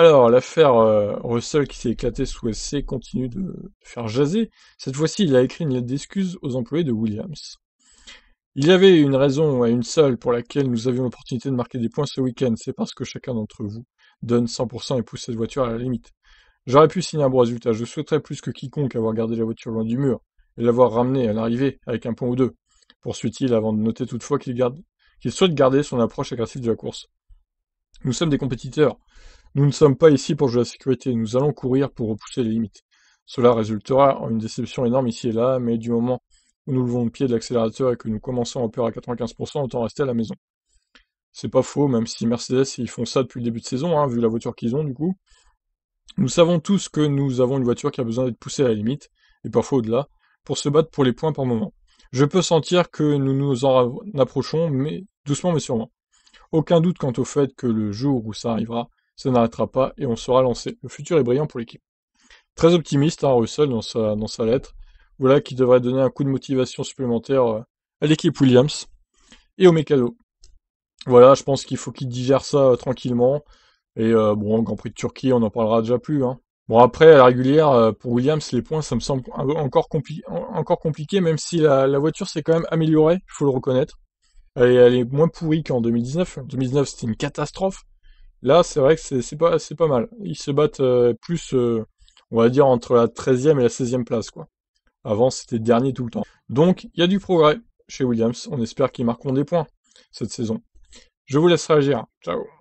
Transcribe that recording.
Alors, l'affaire euh, Russell qui s'est éclatée sous SC continue de faire jaser. Cette fois-ci, il a écrit une lettre d'excuses aux employés de Williams. Il y avait une raison et une seule pour laquelle nous avions l'opportunité de marquer des points ce week-end, c'est parce que chacun d'entre vous donne 100% et pousse cette voiture à la limite. J'aurais pu signer un bon résultat, je souhaiterais plus que quiconque avoir gardé la voiture loin du mur et l'avoir ramenée à l'arrivée avec un point ou deux, poursuit-il avant de noter toutefois qu'il garde... qu'il souhaite garder son approche agressive de la course. Nous sommes des compétiteurs, nous ne sommes pas ici pour jouer à la sécurité, nous allons courir pour repousser les limites. Cela résultera en une déception énorme ici et là, mais du moment où nous levons le pied de l'accélérateur et que nous commençons à opérer à 95%, autant rester à la maison. C'est pas faux, même si Mercedes, ils font ça depuis le début de saison, hein, vu la voiture qu'ils ont du coup. Nous savons tous que nous avons une voiture qui a besoin d'être poussée à la limite, et parfois au-delà, pour se battre pour les points par moment. Je peux sentir que nous nous en approchons, mais doucement mais sûrement. Aucun doute quant au fait que le jour où ça arrivera, ça n'arrêtera pas et on sera lancé. Le futur est brillant pour l'équipe. Très optimiste, hein, Russell, dans sa, lettre. Voilà qui devrait donner un coup de motivation supplémentaire euh, à l'équipe Williams et au Mécano. Voilà, je pense qu'il faut qu'il digère ça euh, tranquillement. Et euh, bon, Grand Prix de Turquie, on n'en parlera déjà plus. Hein. Bon, après, à la régulière, pour Williams, les points, ça me semble encore, encore compliqué, même si la, voiture s'est quand même améliorée, il faut le reconnaître. Elle, elle est moins pourrie qu'en 2019. 2019, c'était une catastrophe. Là, c'est vrai que c'est pas, pas mal. Ils se battent euh, plus, euh, on va dire, entre la 13e et la 16e place. Quoi. Avant, c'était dernier tout le temps. Donc, il y a du progrès chez Williams. On espère qu'ils marqueront des points cette saison. Je vous laisse réagir. Ciao